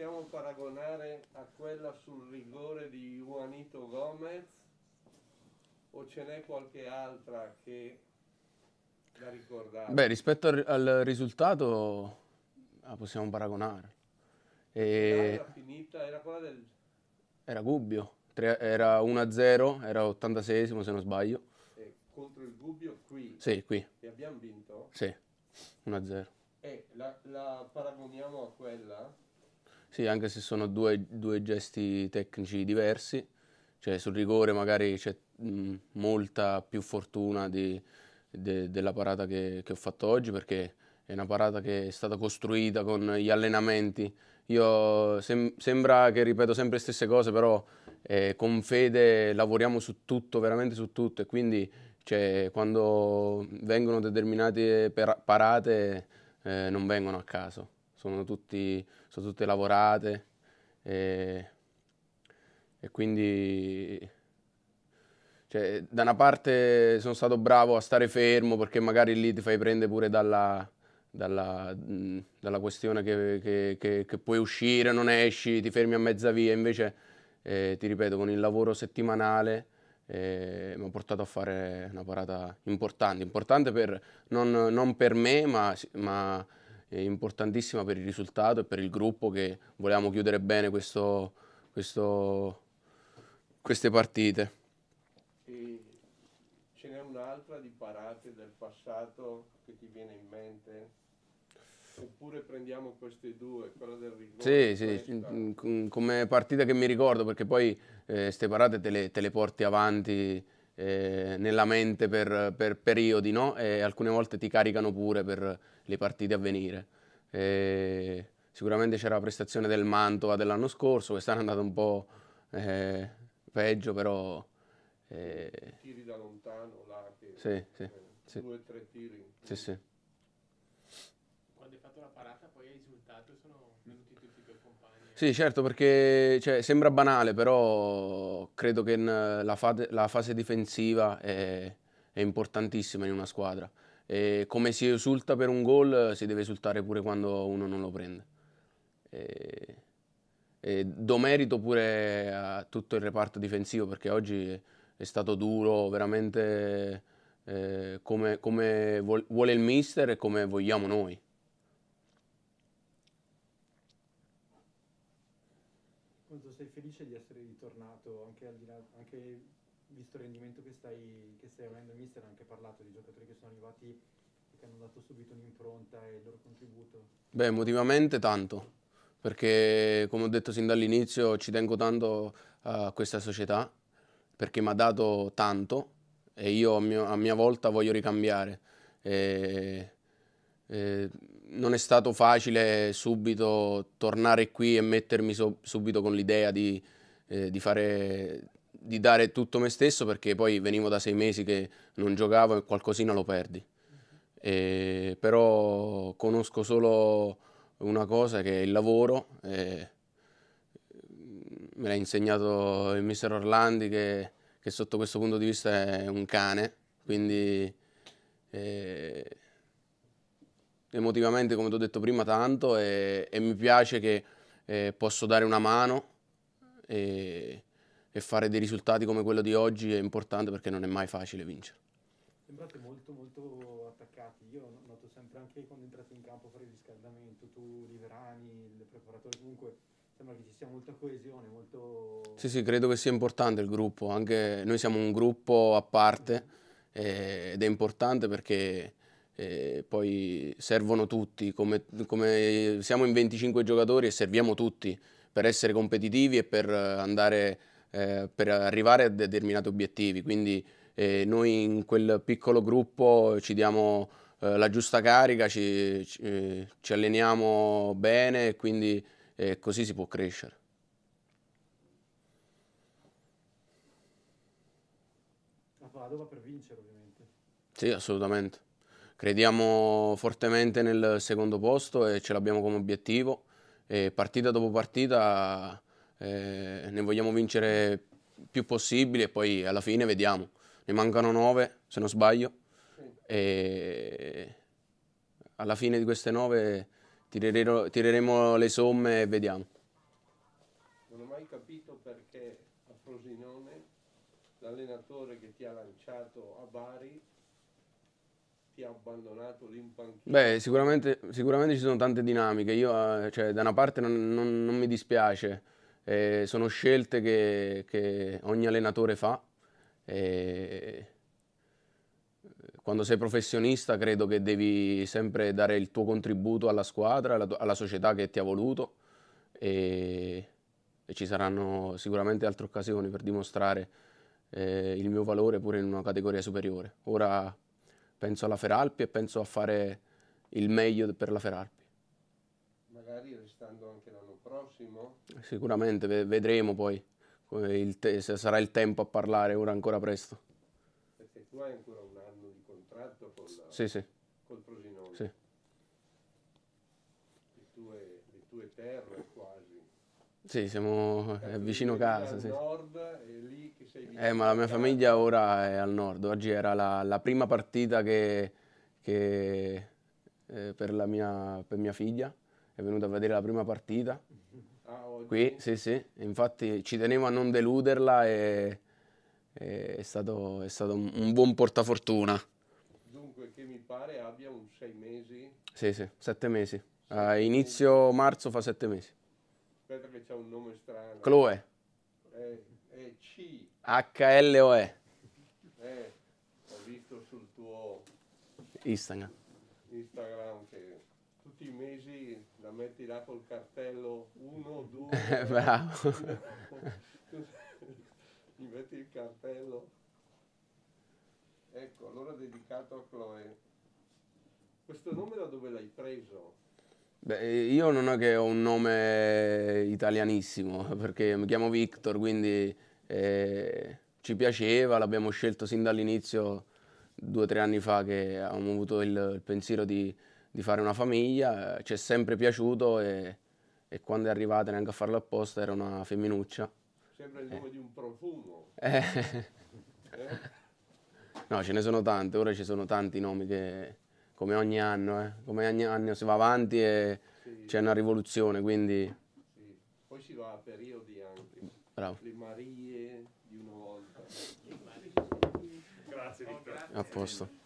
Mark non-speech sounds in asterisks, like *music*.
possiamo paragonare a quella sul rigore di Juanito Gomez o ce n'è qualche altra che da ricordare? Beh, rispetto al, al risultato la possiamo paragonare. E... Era finita, era quella del... Era Gubbio, Tre, era 1-0, era 86 se non sbaglio. E contro il Gubbio qui? Sì, qui. E abbiamo vinto? Sì, 1-0. E la, la paragoniamo a quella? Sì, anche se sono due, due gesti tecnici diversi, cioè sul rigore magari c'è mm, molta più fortuna di, de, della parata che, che ho fatto oggi perché è una parata che è stata costruita con gli allenamenti. Io sem sembra che ripeto sempre le stesse cose, però eh, con fede lavoriamo su tutto, veramente su tutto. E quindi cioè, quando vengono determinate parate eh, non vengono a caso sono, tutti, sono tutte lavorate e, e quindi cioè, da una parte sono stato bravo a stare fermo perché magari lì ti fai prendere pure dalla, dalla, mh, dalla questione che, che, che, che, puoi uscire, non esci, ti fermi a mezza via, invece eh, ti ripeto con il lavoro settimanale eh, mi ha portato a fare una parata importante, importante per, non, non, per me ma, ma importantissima per il risultato e per il gruppo che volevamo chiudere bene questo, questo, queste partite. E ce n'è un'altra di parate del passato che ti viene in mente? Oppure prendiamo queste due, quella del rigore? Sì, sì, come partita che mi ricordo perché poi queste eh, parate te le, te le porti avanti eh, nella mente per, per periodi no? e alcune volte ti caricano pure per le partite a venire. E sicuramente c'era la prestazione del Mantova dell'anno scorso, quest'anno è andata un po' eh, peggio, però... Eh, tiri da lontano, là, che... sì, sì, eh, sì. due o tre tiri. Sì, sì quando hai fatto la parata poi hai esultato, sono venuti tutti i tuoi compagni. Sì, certo, perché cioè, sembra banale, però credo che la, fase, la fase difensiva è, è, importantissima in una squadra. E come si esulta per un gol, si deve esultare pure quando uno non lo prende. E, e do merito pure a tutto il reparto difensivo perché oggi è, è stato duro, veramente... Eh, come, come, vuole il mister e come vogliamo noi. sei felice di essere ritornato anche al di là, anche visto il rendimento che stai, che stai avendo, in mister anche parlato di giocatori che sono arrivati e che hanno dato subito un'impronta e il loro contributo. Beh, emotivamente tanto, perché come ho detto sin dall'inizio ci tengo tanto a questa società, perché mi ha dato tanto e io a mia, a mia volta voglio ricambiare. E, e non è stato facile subito tornare qui e mettermi so subito con l'idea di, eh, di, di dare tutto me stesso perché poi venivo da sei mesi che non giocavo e qualcosina lo perdi. E, però conosco solo una cosa che è il lavoro. E, mm, me l'ha insegnato il mister Orlandi che, che, sotto questo punto di vista è un cane, quindi... Eh, emotivamente, come ti ho detto prima, tanto e, e mi piace che eh, posso dare una mano e, e, fare dei risultati come quello di oggi è importante perché non è mai facile vincere. Sembrate molto molto attaccati, io noto sempre anche quando entrate in campo a fare il riscaldamento, tu, Riverani, il preparatore, comunque sembra che ci sia molta coesione, molto... Sì, sì, credo che sia importante il gruppo, anche noi siamo un gruppo a parte mm -hmm. eh, ed è importante perché e poi servono tutti, come, come siamo in 25 giocatori e serviamo tutti per essere competitivi e per, andare, eh, per arrivare a determinati obiettivi. Quindi eh, noi in quel piccolo gruppo ci diamo eh, la giusta carica, ci, ci, eh, ci alleniamo bene e quindi eh, così si può crescere. La Padova per vincere ovviamente. Sì, assolutamente. Crediamo fortemente nel secondo posto e ce l'abbiamo come obiettivo. E partita dopo partita eh, ne vogliamo vincere più possibile e poi alla fine vediamo. Ne mancano nove, se non sbaglio. E alla fine di queste nove tireremo, tireremo le somme e vediamo. Non ho mai capito perché a Frosinone l'allenatore che ti ha lanciato a Bari ti ha abbandonato lì in panchina? Beh, sicuramente, sicuramente ci sono tante dinamiche. Io, eh, cioè, da una parte non, non, non mi dispiace, eh, sono scelte che, che, ogni allenatore fa. Eh, eh, quando sei professionista credo che devi sempre dare il tuo contributo alla squadra, alla, alla società che ti ha voluto e, e, ci saranno sicuramente altre occasioni per dimostrare eh, il mio valore pure in una categoria superiore. Ora penso alla Feralpi e penso a fare il meglio per la Feralpi. Magari restando anche l'anno prossimo? Sicuramente, vedremo poi se sarà il tempo a parlare, ora ancora presto. Perché tu hai ancora un anno di contratto con la... sì, sì. col Prosinone? Sì. Le tue, le tue terre quasi. Sì, siamo eh, è cioè, vicino casa. Sì. Eh, ma la mia famiglia ora è al nord. Oggi era la, la prima partita che, che eh, per, mia, per, mia, figlia è venuta a vedere la prima partita. *laughs* Ah, Qui, sì, sì. Infatti ci tenevo a non deluderla e, e è, stato, è, stato, un buon portafortuna. Dunque, che mi pare abbia un sei mesi? Sì, sì, sette mesi. Sette uh, inizio mesi. marzo fa sette mesi. Aspetta che c'è un nome strano. Chloe. Eh, eh C. H-L-O-E. Eh, ho visto sul tuo... Instagram. Instagram che tutti i mesi la metti là col cartello 1, 2... *laughs* Eh, bravo. Mi *laughs* metti il cartello. Ecco, allora dedicato a Chloe. Questo nome da dove l'hai preso? Beh, eh, io non è che ho un nome italianissimo, *laughs* perché mi chiamo Victor, quindi eh, ci piaceva, l'abbiamo scelto sin dall'inizio, due o tre anni fa, che abbiamo avuto il, il pensiero di, di, fare una famiglia, eh, ci è sempre piaciuto e, e, quando è arrivata neanche a farlo apposta era una femminuccia. Sembra il nome eh. di un profumo. Eh. *laughs* no, ce ne sono tante, ora ci sono tanti nomi che come ogni anno, eh. come ogni anno si va avanti e sì. c'è una rivoluzione, quindi... Sì. Poi si va a periodi anche. Bravo. Le Marie di una volta. Grazie Vittorio. A posto.